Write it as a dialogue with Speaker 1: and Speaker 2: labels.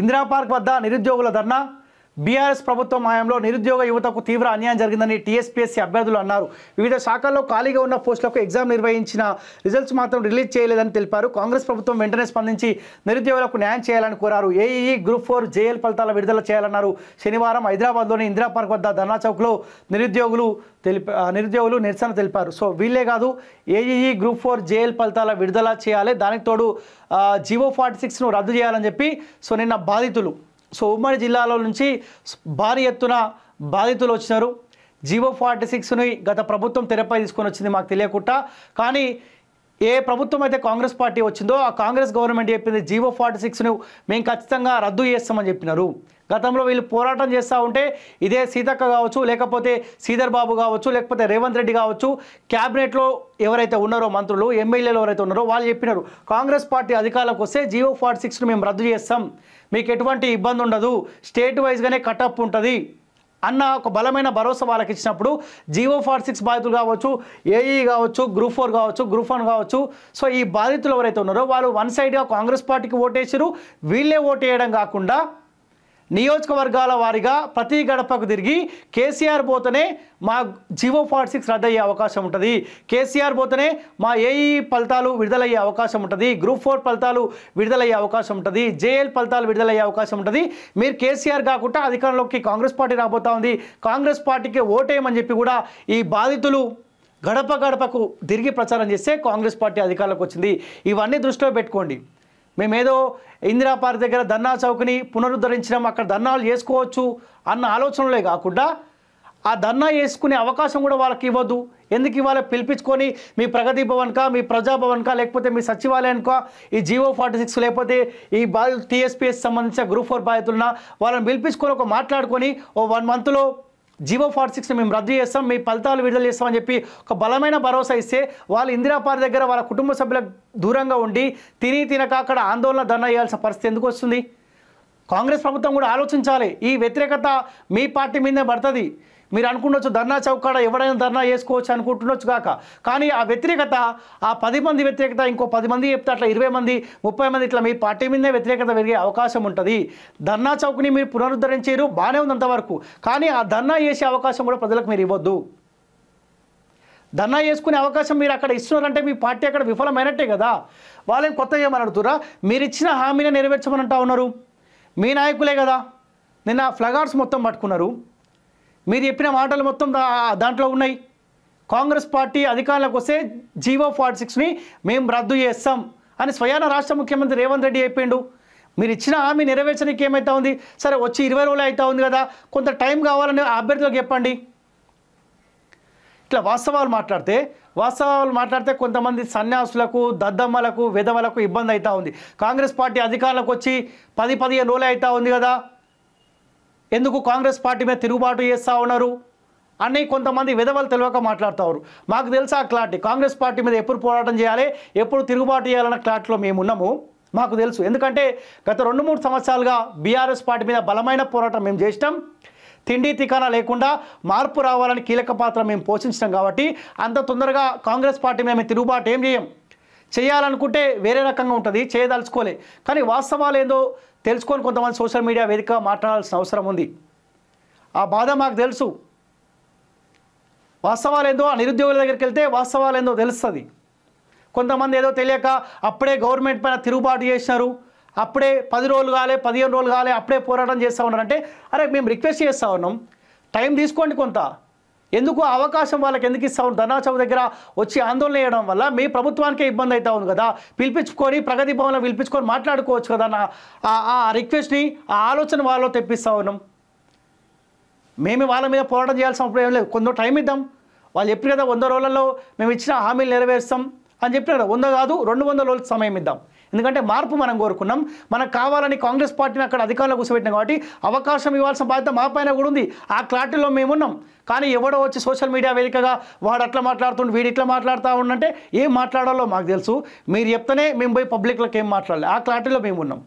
Speaker 1: Indira park వద్ద నిరుద్యోగుల ధర్నా BRS ప్రభుత్వం హయాంలో నిరుద్యోగ యువతకు తీవ్ర అన్యాయం జరిగిందని టీఎస్పీఎస్సీ అభ్యర్థులు అన్నారు వివిధ శాఖల్లో ఖాళీగా ఉన్న పోస్టులకు ఎగ్జామ్ నిర్వహించిన రిజల్ట్స్ మాత్రం రిలీజ్ చేయలేదని తెలిపారు కాంగ్రెస్ ప్రభుత్వం వెంటనే స్పందించి నిరుద్యోగులకు న్యాయం చేయాలని కోరారు ఏఈఈ గ్రూప్ ఫోర్ జేఎల్ ఫలితాల విడుదల చేయాలన్నారు శనివారం హైదరాబాద్లోని ఇందిరాపార్క్ వద్ద ధర్నా చౌక్లో నిరుద్యోగులు తెలిప నిరుద్యోగులు నిరసన తెలిపారు సో వీళ్ళే కాదు ఏఈఈ గ్రూప్ ఫోర్ జేఎల్ ఫలితాల విడుదల చేయాలి దానికి తోడు జివో ఫార్టీ సిక్స్ను రద్దు చేయాలని చెప్పి సో నిన్న బాధితులు సో ఉమ్మడి జిల్లాలో నుంచి భారీ ఎత్తున బాధితులు వచ్చినారు జీవో ఫార్టీ సిక్స్ని గత ప్రభుత్వం తెరపై తీసుకొని వచ్చింది మాకు తెలియకుండా కానీ ఏ ప్రభుత్వం అయితే కాంగ్రెస్ పార్టీ వచ్చిందో ఆ కాంగ్రెస్ గవర్నమెంట్ చెప్పింది జీవో ఫార్టీ సిక్స్ను మేము ఖచ్చితంగా రద్దు చేస్తామని చెప్పినారు గతంలో వీళ్ళు పోరాటం చేస్తూ ఉంటే ఇదే సీతక్క కావచ్చు లేకపోతే శ్రీధర్ బాబు కావచ్చు లేకపోతే రేవంత్ రెడ్డి కావచ్చు క్యాబినెట్లో ఎవరైతే ఉన్నారో మంత్రులు ఎమ్మెల్యేలు ఎవరైతే ఉన్నారో వాళ్ళు చెప్పినారు కాంగ్రెస్ పార్టీ అధికారంలోకి వస్తే జియో ఫార్టీ సిక్స్ను మేము రద్దు చేస్తాం మీకు ఎటువంటి ఇబ్బంది ఉండదు స్టేట్ వైజ్గానే కటప్ ఉంటుంది అన్న ఒక బలమైన భరోసా వాళ్ళకి ఇచ్చినప్పుడు జీవో ఫార్ సిక్స్ బాధితులు కావచ్చు ఏఈ కావచ్చు గ్రూప్ ఫోర్ కావచ్చు గ్రూప్ వన్ కావచ్చు సో ఈ బాధితులు ఎవరైతే ఉన్నారో వాళ్ళు వన్ సైడ్గా కాంగ్రెస్ పార్టీకి ఓటేసారు వీళ్ళే వేయడం కాకుండా నియోజకవర్గాల వారిగా ప్రతి గడపకు తిరిగి కేసీఆర్ పోతేనే మా జివో ఫార్టీ సిక్స్ రద్దయ్యే అవకాశం ఉంటుంది కేసీఆర్ పోతేనే మా ఏఈ ఫలితాలు విడుదలయ్యే అవకాశం ఉంటుంది గ్రూప్ ఫోర్ ఫలితాలు విడుదలయ్యే అవకాశం ఉంటుంది జేఎల్ ఫలితాలు విడుదలయ్యే అవకాశం ఉంటుంది మీరు కేసీఆర్ కాకుండా అధికారంలోకి కాంగ్రెస్ పార్టీ రాబోతా ఉంది కాంగ్రెస్ పార్టీకి ఓటేయమని చెప్పి కూడా ఈ బాధితులు గడప గడపకు తిరిగి ప్రచారం చేస్తే కాంగ్రెస్ పార్టీ అధికారంలోకి వచ్చింది ఇవన్నీ దృష్టిలో పెట్టుకోండి మేమేదో ఇందిరా పార్క్ దగ్గర ధర్నా చౌక్ని పునరుద్ధరించినాం అక్కడ ధర్నాలు చేసుకోవచ్చు అన్న ఆలోచనలే కాకుండా ఆ ధర్నా చేసుకునే అవకాశం కూడా వాళ్ళకి ఇవ్వద్దు ఎందుకు ఇవాళ పిలిపించుకొని మీ ప్రగతి భవన్కా మీ ప్రజాభవన్కా లేకపోతే మీ కా ఈ జియో ఫార్టీ సిక్స్ లేకపోతే ఈ బాధితులు టీఎస్పీఎస్ సంబంధించిన గ్రూప్ ఫోర్ బాధితులున్నా వాళ్ళని పిలిపించుకొని ఒక మాట్లాడుకొని ఓ వన్ మంత్లో జీవో ఫార్టీ సిక్స్ని మేము రద్దు చేస్తాం మీ ఫలితాలు విడుదల చేస్తామని చెప్పి ఒక బలమైన భరోసా ఇస్తే వాళ్ళు ఇందిరాపారి దగ్గర వాళ్ళ కుటుంబ సభ్యులకు దూరంగా ఉండి తిని తినక అక్కడ ఆందోళన ధర్నా చేయాల్సిన పరిస్థితి ఎందుకు వస్తుంది కాంగ్రెస్ ప్రభుత్వం కూడా ఆలోచించాలి ఈ వ్యతిరేకత మీ పార్టీ మీదే పడుతుంది మీరు అనుకుండొచ్చు ధర్నా చౌకాడ కాడ ఎవడైనా ధర్నా చేసుకోవచ్చు అనుకుంటుండొచ్చు కాక కానీ ఆ వ్యతిరేకత ఆ పది మంది వ్యతిరేకత ఇంకో పది మంది చెప్తే అట్లా ఇరవై మంది ముప్పై మంది ఇట్లా మీ పార్టీ మీదే వ్యతిరేకత పెరిగే అవకాశం ఉంటుంది ధర్నా చౌక్ని మీరు పునరుద్ధరించారు బాగానే ఉంది అంతవరకు కానీ ఆ ధర్నా చేసే అవకాశం కూడా ప్రజలకు మీరు ఇవ్వద్దు ధర్నా చేసుకునే అవకాశం మీరు అక్కడ ఇస్తున్నారంటే మీ పార్టీ అక్కడ విఫలమైనట్టే కదా వాళ్ళేం కొత్తగా ఏమని అడుగుతురా మీరు ఇచ్చిన హామీని నెరవేర్చమని అంటా ఉన్నారు మీ నాయకులే కదా నిన్న ఫ్లగార్డ్స్ మొత్తం పట్టుకున్నారు మీరు చెప్పిన మాటలు మొత్తం దాంట్లో ఉన్నాయి కాంగ్రెస్ పార్టీ అధికారంలోకి వస్తే జీవో ఫార్టీ సిక్స్ని మేము రద్దు చేస్తాం అని స్వయాన రాష్ట్ర ముఖ్యమంత్రి రేవంత్ రెడ్డి చెప్పిండు మీరు ఇచ్చిన హామీ నెరవేర్చడానికి ఏమైతే ఉంది సరే వచ్చి ఇరవై రోజులు అవుతా ఉంది కదా కొంత టైం కావాలని అభ్యర్థులకు చెప్పండి ఇట్లా వాస్తవాలు మాట్లాడితే వాస్తవాలు మాట్లాడితే కొంతమంది సన్యాసులకు దద్దమ్మలకు విధవలకు ఇబ్బంది అవుతూ ఉంది కాంగ్రెస్ పార్టీ అధికారంలోకి వచ్చి పది పదిహేను రోజులు అవుతూ ఉంది కదా ఎందుకు కాంగ్రెస్ పార్టీ మీద తిరుగుబాటు చేస్తూ ఉన్నారు అని కొంతమంది విధవలు తెలియక మాట్లాడుతారు మాకు తెలుసా క్లారిటీ కాంగ్రెస్ పార్టీ మీద ఎప్పుడు పోరాటం చేయాలి ఎప్పుడు తిరుగుబాటు చేయాలన్న క్లారిటీలో మేము ఉన్నాము మాకు తెలుసు ఎందుకంటే గత రెండు మూడు సంవత్సరాలుగా బీఆర్ఎస్ పార్టీ మీద బలమైన పోరాటం మేము చేసినాం తిండి తికానా లేకుండా మార్పు రావాలని కీలక పాత్ర మేము పోషించినాం కాబట్టి అంత తొందరగా కాంగ్రెస్ పార్టీ మీద మేము తిరుగుబాటు ఏం చేయం చేయాలనుకుంటే వేరే రకంగా ఉంటుంది చేయదలుచుకోలే కానీ వాస్తవాలు ఏందో తెలుసుకొని కొంతమంది సోషల్ మీడియా వేదికగా మాట్లాడాల్సిన అవసరం ఉంది ఆ బాధ మాకు తెలుసు వాస్తవాలు ఏందో ఆ నిరుద్యోగుల దగ్గరికి వెళ్తే వాస్తవాలు ఏందో తెలుస్తుంది కొంతమంది ఏదో తెలియక అప్పుడే గవర్నమెంట్ పైన తిరుగుబాటు చేసినారు అప్పుడే పది రోజులు కాలే పదిహేను రోజులు కాలే అప్పుడే పోరాటం చేస్తూ ఉన్నారంటే అరే మేము రిక్వెస్ట్ చేస్తూ ఉన్నాం టైం తీసుకోండి కొంత ఎందుకు అవకాశం వాళ్ళకి ఎందుకు ఇస్తా ఉంది చౌ దగ్గర వచ్చి ఆందోళన వేయడం వల్ల మీ ప్రభుత్వానికే ఇబ్బంది అవుతా ఉంది కదా పిలిపించుకొని ప్రగతి భవన్లో పిలిపించుకొని మాట్లాడుకోవచ్చు కదా నా ఆ రిక్వెస్ట్ని ఆ ఆలోచన వాళ్ళలో తెప్పిస్తా ఉన్నాం మేము వాళ్ళ మీద పోరాటం చేయాల్సిన అప్పుడు ఏం లేదు కొంత టైం ఇద్దాం వాళ్ళు చెప్పారు కదా వంద రోజులలో మేము ఇచ్చిన హామీలు నెరవేరుస్తాం అని చెప్పారు కదా వంద కాదు రెండు వందల రోజులు సమయం ఇద్దాం ఎందుకంటే మార్పు మనం కోరుకున్నాం మనకు కావాలని కాంగ్రెస్ పార్టీని అక్కడ అధికారంలో కూర్చోబెట్టినాం కాబట్టి అవకాశం ఇవ్వాల్సిన బాధ్యత మా పైన కూడా ఉంది ఆ క్లారిటీలో మేమున్నాం కానీ ఎవడో వచ్చి సోషల్ మీడియా వేదికగా వాడు అట్లా మాట్లాడుతుండు వీడు ఇట్లా మాట్లాడుతూ ఉండంటే ఏం మాట్లాడాలో మాకు తెలుసు మీరు చెప్తేనే మేము పోయి పబ్లిక్లకు ఏం మాట్లాడాలి ఆ క్లారిటీలో మేము ఉన్నాం